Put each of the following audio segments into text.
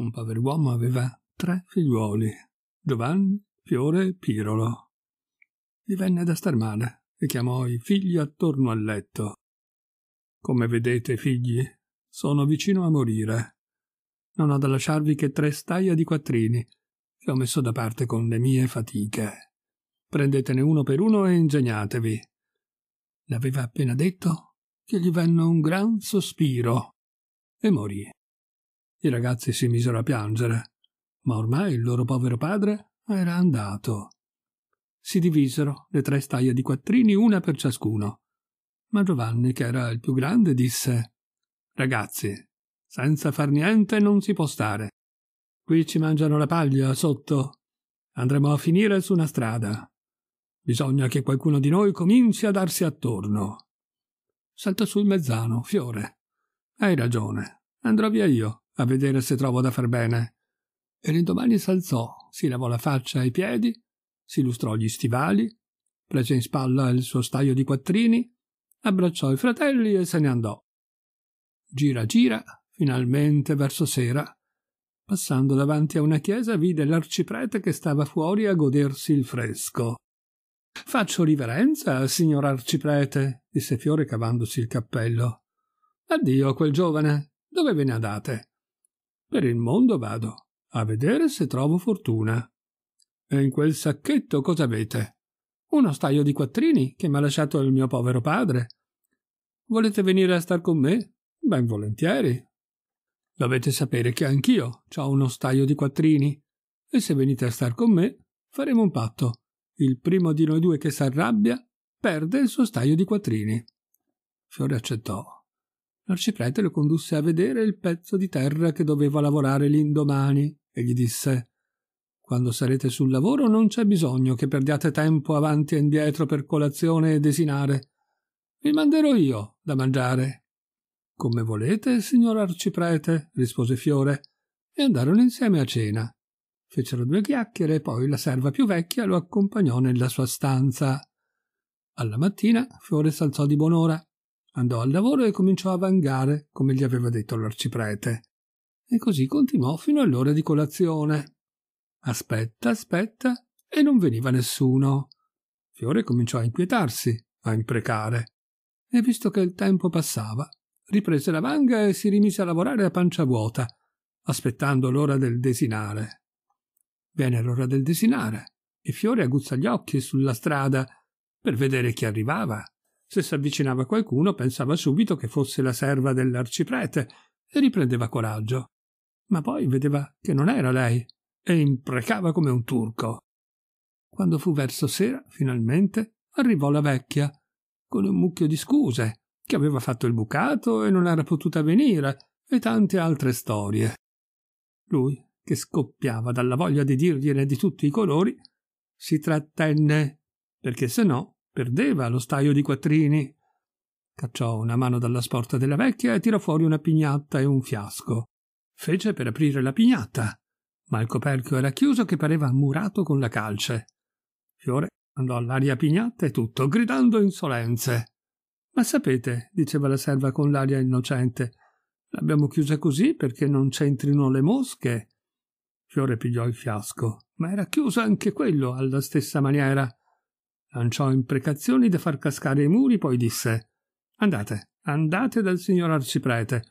un pover'uomo aveva tre figliuoli, Giovanni, Fiore e Pirolo. Gli venne da star male e chiamò i figli attorno al letto. Come vedete, figli, sono vicino a morire. Non ho da lasciarvi che tre staia di quattrini che ho messo da parte con le mie fatiche. Prendetene uno per uno e ingegnatevi. L'aveva appena detto che gli venne un gran sospiro e morì. I ragazzi si misero a piangere, ma ormai il loro povero padre era andato. Si divisero le tre staie di quattrini una per ciascuno. Ma Giovanni, che era il più grande, disse Ragazzi, senza far niente non si può stare. Qui ci mangiano la paglia sotto. Andremo a finire su una strada. Bisogna che qualcuno di noi cominci a darsi attorno. Salta sul mezzano, Fiore. Hai ragione. Andrò via io a vedere se trovo da far bene. E l'indomani s'alzò, si lavò la faccia e i piedi, si lustrò gli stivali, prese in spalla il suo staio di quattrini, abbracciò i fratelli e se ne andò. Gira gira, finalmente verso sera. Passando davanti a una chiesa vide l'arciprete che stava fuori a godersi il fresco. Faccio riverenza, signor arciprete, disse Fiore cavandosi il cappello. Addio a quel giovane. Dove ve ne andate? Per il mondo vado, a vedere se trovo fortuna. E in quel sacchetto cosa avete? Uno staio di quattrini che mi ha lasciato il mio povero padre. Volete venire a star con me? Ben volentieri. Dovete sapere che anch'io ho uno staio di quattrini. E se venite a star con me, faremo un patto. Il primo di noi due che s'arrabbia perde il suo staio di quattrini. Fiore accettò l'arciprete lo condusse a vedere il pezzo di terra che doveva lavorare l'indomani e gli disse quando sarete sul lavoro non c'è bisogno che perdiate tempo avanti e indietro per colazione e desinare. Vi manderò io da mangiare. Come volete, signor arciprete, rispose Fiore, e andarono insieme a cena. Fecero due chiacchiere e poi la serva più vecchia lo accompagnò nella sua stanza. Alla mattina Fiore s'alzò di buon'ora andò al lavoro e cominciò a vangare, come gli aveva detto l'arciprete. E così continuò fino all'ora di colazione. Aspetta, aspetta, e non veniva nessuno. Fiore cominciò a inquietarsi, a imprecare. E visto che il tempo passava, riprese la vanga e si rimise a lavorare a pancia vuota, aspettando l'ora del desinare. Viene l'ora del desinare, e Fiore aguzza gli occhi sulla strada per vedere chi arrivava se si avvicinava qualcuno pensava subito che fosse la serva dell'arciprete e riprendeva coraggio. Ma poi vedeva che non era lei e imprecava come un turco. Quando fu verso sera, finalmente, arrivò la vecchia, con un mucchio di scuse, che aveva fatto il bucato e non era potuta venire, e tante altre storie. Lui, che scoppiava dalla voglia di dirgliene di tutti i colori, si trattenne, perché se no Perdeva lo staio di quattrini. Cacciò una mano dalla sporta della vecchia e tirò fuori una pignatta e un fiasco. Fece per aprire la pignatta, ma il coperchio era chiuso che pareva murato con la calce. Fiore andò all'aria pignatta e tutto, gridando insolenze. Ma sapete, diceva la serva con l'aria innocente, l'abbiamo chiusa così perché non c'entrino le mosche. Fiore pigliò il fiasco, ma era chiuso anche quello alla stessa maniera lanciò imprecazioni da far cascare i muri, poi disse Andate, andate dal signor arciprete,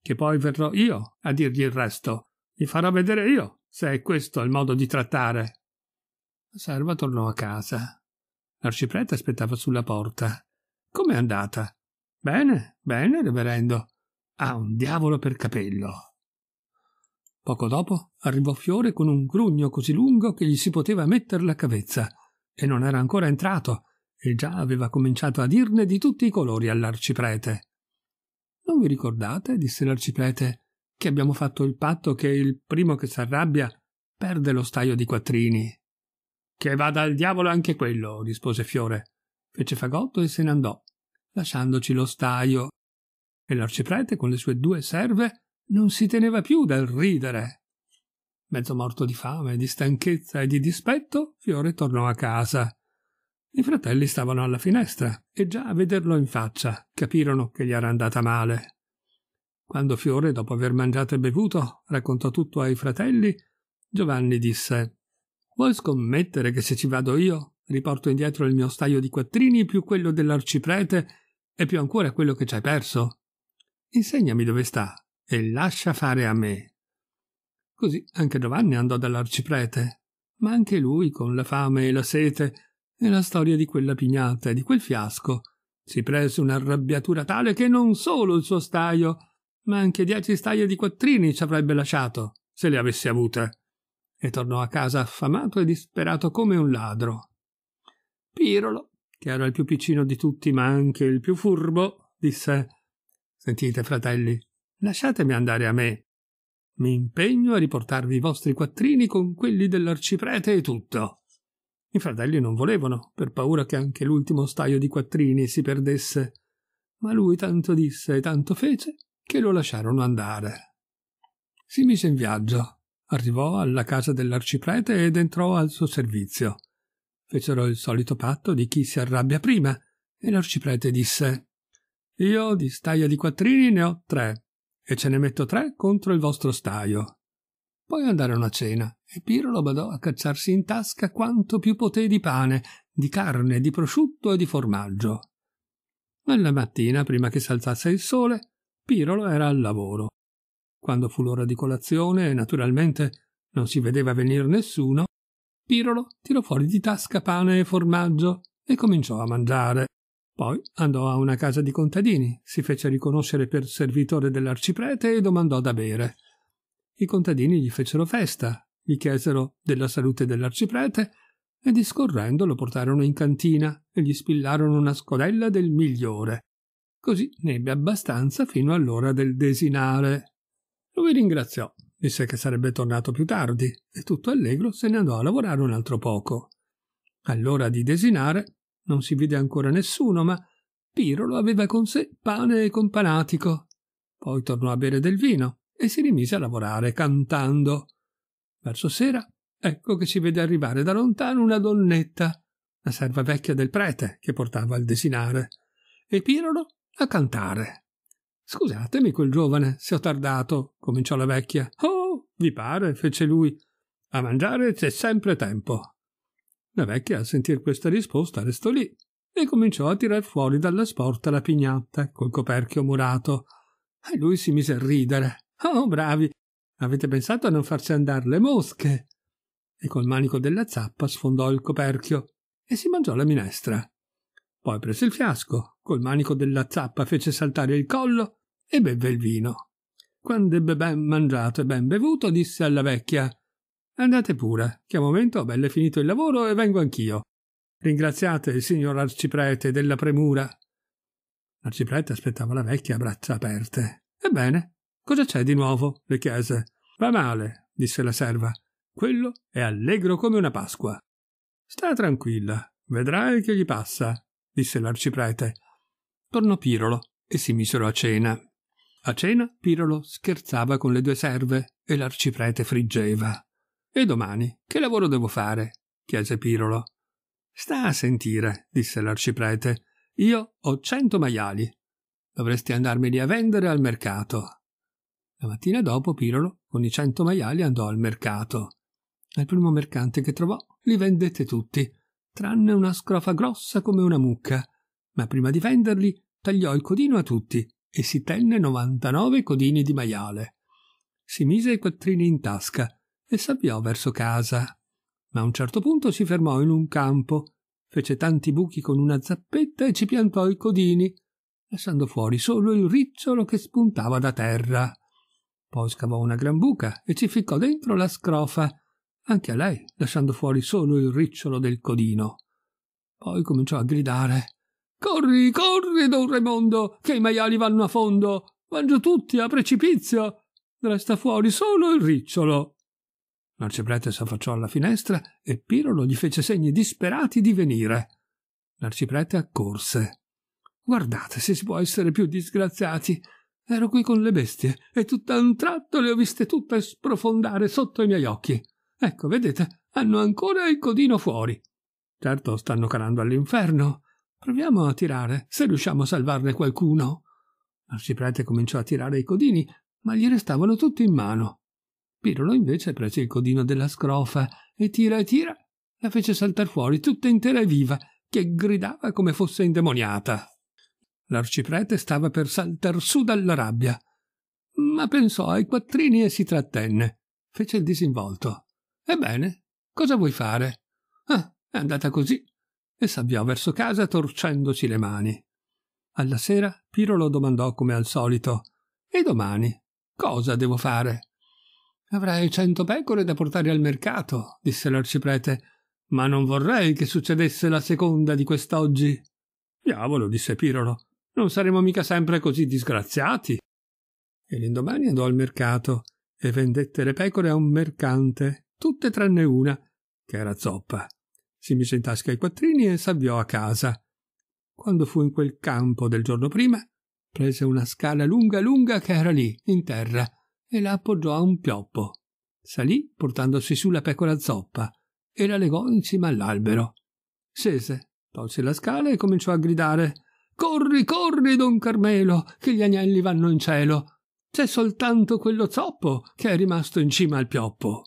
che poi verrò io a dirgli il resto. Vi farò vedere io se è questo il modo di trattare. La serva tornò a casa. L'arciprete aspettava sulla porta. Com'è andata? Bene, bene, reverendo. Ha un diavolo per capello. Poco dopo arrivò Fiore con un grugno così lungo che gli si poteva metter la cavezza e non era ancora entrato, e già aveva cominciato a dirne di tutti i colori all'arciprete. Non vi ricordate, disse l'arciprete, che abbiamo fatto il patto che il primo che s'arrabbia perde lo staio di quattrini? Che vada al diavolo anche quello, rispose Fiore. Fece fagotto e se ne andò, lasciandoci lo staio. E l'arciprete con le sue due serve non si teneva più dal ridere. Mezzo morto di fame, di stanchezza e di dispetto, Fiore tornò a casa. I fratelli stavano alla finestra e già a vederlo in faccia capirono che gli era andata male. Quando Fiore, dopo aver mangiato e bevuto, raccontò tutto ai fratelli, Giovanni disse Vuoi scommettere che se ci vado io riporto indietro il mio staio di quattrini più quello dell'arciprete e più ancora quello che ci hai perso? Insegnami dove sta e lascia fare a me. Così anche Giovanni andò dall'arciprete, ma anche lui con la fame e la sete e la storia di quella pignata e di quel fiasco si prese un'arrabbiatura tale che non solo il suo staio, ma anche dieci staie di quattrini ci avrebbe lasciato, se le avesse avute, e tornò a casa affamato e disperato come un ladro. Pirolo, che era il più piccino di tutti, ma anche il più furbo, disse Sentite, fratelli, lasciatemi andare a me. Mi impegno a riportarvi i vostri quattrini con quelli dell'arciprete e tutto. I fratelli non volevano, per paura che anche l'ultimo staio di quattrini si perdesse, ma lui tanto disse e tanto fece che lo lasciarono andare. Si mise in viaggio, arrivò alla casa dell'arciprete ed entrò al suo servizio. Fecero il solito patto di chi si arrabbia prima, e l'arciprete disse Io di staia di quattrini ne ho tre, e ce ne metto tre contro il vostro staio. Poi andarono a cena e Pirolo badò a cacciarsi in tasca quanto più poté di pane, di carne, di prosciutto e di formaggio. Nella mattina, prima che s'alzasse il sole, Pirolo era al lavoro. Quando fu l'ora di colazione e naturalmente non si vedeva venir nessuno, Pirolo tirò fuori di tasca pane e formaggio e cominciò a mangiare. Poi andò a una casa di contadini, si fece riconoscere per servitore dell'arciprete e domandò da bere. I contadini gli fecero festa, gli chiesero della salute dell'arciprete e discorrendo lo portarono in cantina e gli spillarono una scodella del migliore. Così ne ebbe abbastanza fino all'ora del desinare. Lui ringraziò, disse che sarebbe tornato più tardi e tutto allegro se ne andò a lavorare un altro poco. All'ora di desinare non si vide ancora nessuno, ma Pirolo aveva con sé pane e companatico. Poi tornò a bere del vino e si rimise a lavorare, cantando. Verso sera, ecco che si vede arrivare da lontano una donnetta, la serva vecchia del prete che portava il desinare, e Pirolo a cantare. Scusatemi quel giovane, se ho tardato, cominciò la vecchia. Oh, vi pare, fece lui. A mangiare c'è sempre tempo. La vecchia, a sentir questa risposta, restò lì e cominciò a tirar fuori dalla sporta la pignatta col coperchio murato. E lui si mise a ridere. Oh, bravi! Avete pensato a non farci andare le mosche? E col manico della zappa sfondò il coperchio e si mangiò la minestra. Poi prese il fiasco, col manico della zappa fece saltare il collo e bevve il vino. Quando ebbe ben mangiato e ben bevuto, disse alla vecchia Andate pure, che a momento ho belle finito il lavoro e vengo anch'io. Ringraziate il signor arciprete della premura. L'arciprete aspettava la vecchia a braccia aperte. Ebbene, cosa c'è di nuovo? le chiese. Va male, disse la serva. Quello è allegro come una Pasqua. Sta tranquilla, vedrai che gli passa, disse l'arciprete. Tornò Pirolo e si misero a cena. A cena Pirolo scherzava con le due serve e l'arciprete friggeva. E domani che lavoro devo fare? chiese Pirolo. Sta a sentire, disse l'arciprete. Io ho cento maiali. Dovresti andarmeli a vendere al mercato. La mattina dopo Pirolo, con i cento maiali, andò al mercato. Al primo mercante che trovò li vendette tutti, tranne una scrofa grossa come una mucca. Ma prima di venderli tagliò il codino a tutti e si tenne 99 codini di maiale. Si mise i quattrini in tasca e s'avviò verso casa. Ma a un certo punto si fermò in un campo, fece tanti buchi con una zappetta e ci piantò i codini, lasciando fuori solo il ricciolo che spuntava da terra. Poi scavò una gran buca e ci ficcò dentro la scrofa, anche a lei lasciando fuori solo il ricciolo del codino. Poi cominciò a gridare Corri, corri, don Raimondo, che i maiali vanno a fondo, Mangio tutti a precipizio, resta fuori solo il ricciolo. L'arciprete s'affacciò alla finestra e Pirolo gli fece segni disperati di venire. L'arciprete accorse. Guardate se si può essere più disgraziati. Ero qui con le bestie e tutt'a un tratto le ho viste tutte sprofondare sotto i miei occhi. Ecco, vedete, hanno ancora il codino fuori. Certo, stanno calando all'inferno. Proviamo a tirare, se riusciamo a salvarne qualcuno. L'arciprete cominciò a tirare i codini, ma gli restavano tutti in mano. Pirolo invece prese il codino della scrofa e tira e tira la fece saltar fuori tutta intera e viva, che gridava come fosse indemoniata. L'arciprete stava per saltar su dalla rabbia, ma pensò ai quattrini e si trattenne. Fece il disinvolto. Ebbene, cosa vuoi fare? Ah, è andata così. E s'avviò verso casa torcendosi le mani. Alla sera Pirolo domandò come al solito: E domani? Cosa devo fare? Avrai cento pecore da portare al mercato, disse l'arciprete, ma non vorrei che succedesse la seconda di quest'oggi. Diavolo, disse Pirolo, non saremo mica sempre così disgraziati. E l'indomani andò al mercato e vendette le pecore a un mercante, tutte tranne una, che era zoppa. Si mise in tasca i quattrini e s'avviò a casa. Quando fu in quel campo del giorno prima, prese una scala lunga lunga che era lì, in terra, e la appoggiò a un pioppo. Salì portandosi su la pecora zoppa e la legò in cima all'albero. Scese, tolse la scala e cominciò a gridare Corri, corri, don Carmelo, che gli agnelli vanno in cielo. C'è soltanto quello zoppo che è rimasto in cima al pioppo.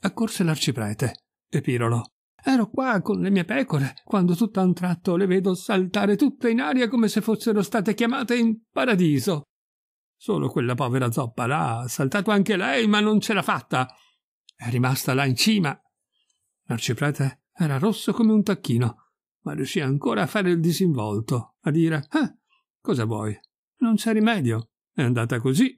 Accorse l'arciprete e Pirolo. Ero qua con le mie pecore, quando tutt'a un tratto le vedo saltare tutte in aria come se fossero state chiamate in paradiso. Solo quella povera zoppa là ha saltato anche lei, ma non ce l'ha fatta. È rimasta là in cima. L'arciprete era rosso come un tacchino, ma riuscì ancora a fare il disinvolto, a dire «Ah, cosa vuoi? Non c'è rimedio. È andata così».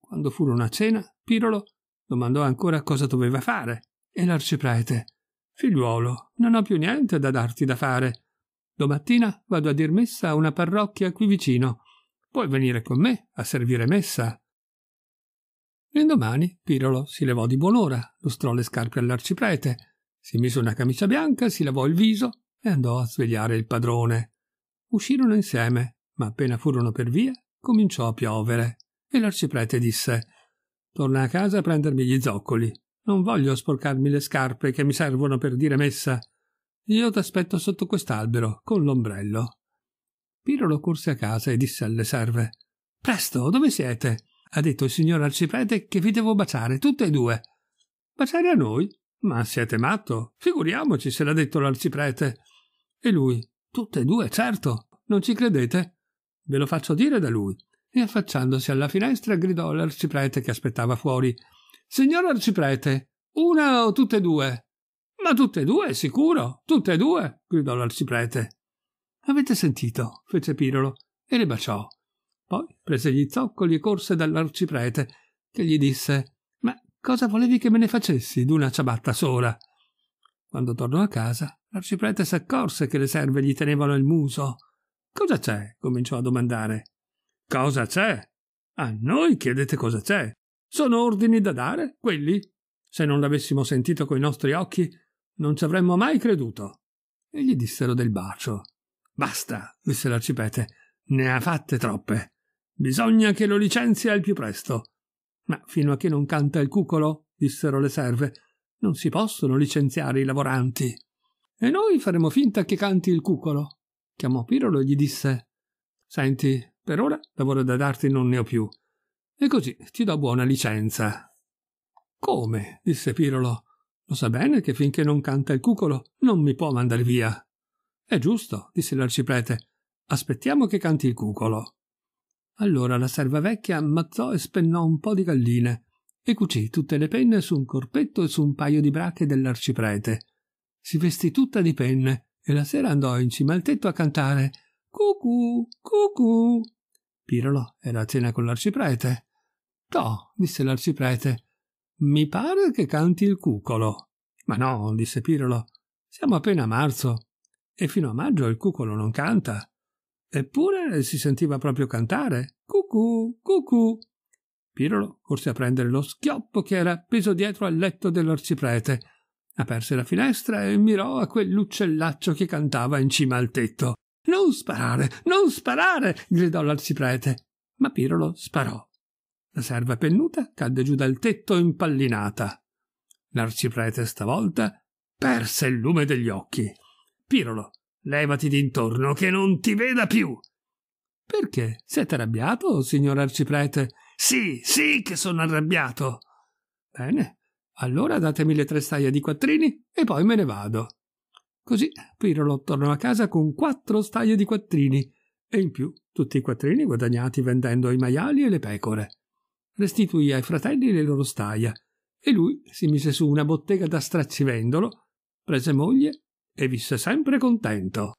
Quando furono a cena, Pirolo domandò ancora cosa doveva fare, e l'arciprete «Figliuolo, non ho più niente da darti da fare. Domattina vado a dir messa a una parrocchia qui vicino» Puoi venire con me a servire messa? L'indomani Pirolo si levò di buon'ora, lustrò le scarpe all'arciprete, si mise una camicia bianca, si lavò il viso e andò a svegliare il padrone. Uscirono insieme, ma appena furono per via cominciò a piovere e l'arciprete disse Torna a casa a prendermi gli zoccoli. Non voglio sporcarmi le scarpe che mi servono per dire messa. Io t'aspetto sotto quest'albero, con l'ombrello. Pirolo corse a casa e disse alle serve Presto, dove siete? Ha detto il signor arciprete che vi devo baciare, tutte e due. Baciare a noi? Ma siete matto? Figuriamoci se l'ha detto l'arciprete. E lui Tutte e due, certo. Non ci credete? Ve lo faccio dire da lui. E affacciandosi alla finestra gridò all'arciprete che aspettava fuori Signor arciprete, una o tutte e due? Ma tutte e due, sicuro, tutte e due, gridò l'arciprete. Avete sentito? fece Pirolo e le baciò. Poi prese gli zoccoli e corse dall'arciprete, che gli disse Ma cosa volevi che me ne facessi d'una ciabatta sola? Quando tornò a casa, l'arciprete s'accorse che le serve gli tenevano il muso. Cosa c'è? cominciò a domandare. Cosa c'è? A noi chiedete cosa c'è. Sono ordini da dare, quelli. Se non l'avessimo sentito coi nostri occhi, non ci avremmo mai creduto. E gli dissero del bacio. Basta, disse l'arcipete, ne ha fatte troppe. Bisogna che lo licenzi al più presto. Ma fino a che non canta il cucolo, dissero le serve, non si possono licenziare i lavoranti. E noi faremo finta che canti il cucolo. Chiamò Pirolo e gli disse: Senti, per ora lavoro da darti non ne ho più. E così ti do buona licenza. Come? disse Pirolo. Lo sa bene che finché non canta il cucolo non mi può mandar via. È giusto, disse l'arciprete. Aspettiamo che canti il cucolo. Allora la serva vecchia ammazzò e spennò un po' di galline e cucì tutte le penne su un corpetto e su un paio di brache dell'arciprete. Si vestì tutta di penne e la sera andò in cima al tetto a cantare Cucù, cucù. Pirolo era a cena con l'arciprete. To, disse l'arciprete, mi pare che canti il cucolo. Ma no, disse Pirolo, siamo appena a marzo e fino a maggio il cucolo non canta. Eppure si sentiva proprio cantare. Cucù, cucù. Pirolo corse a prendere lo schioppo che era appeso dietro al letto dell'arciprete. Aperse la finestra e mirò a quell'uccellaccio che cantava in cima al tetto. Non sparare, non sparare! gridò l'arciprete. Ma Pirolo sparò. La serva pennuta cadde giù dal tetto impallinata. L'arciprete stavolta perse il lume degli occhi. Pirolo, levati d'intorno, che non ti veda più. Perché? Siete arrabbiato, signor arciprete? Sì, sì che sono arrabbiato. Bene, allora datemi le tre staie di quattrini e poi me ne vado. Così Pirolo tornò a casa con quattro staie di quattrini e in più tutti i quattrini guadagnati vendendo i maiali e le pecore. Restituì ai fratelli le loro staie e lui si mise su una bottega da straccivendolo, prese moglie e visse sempre contento.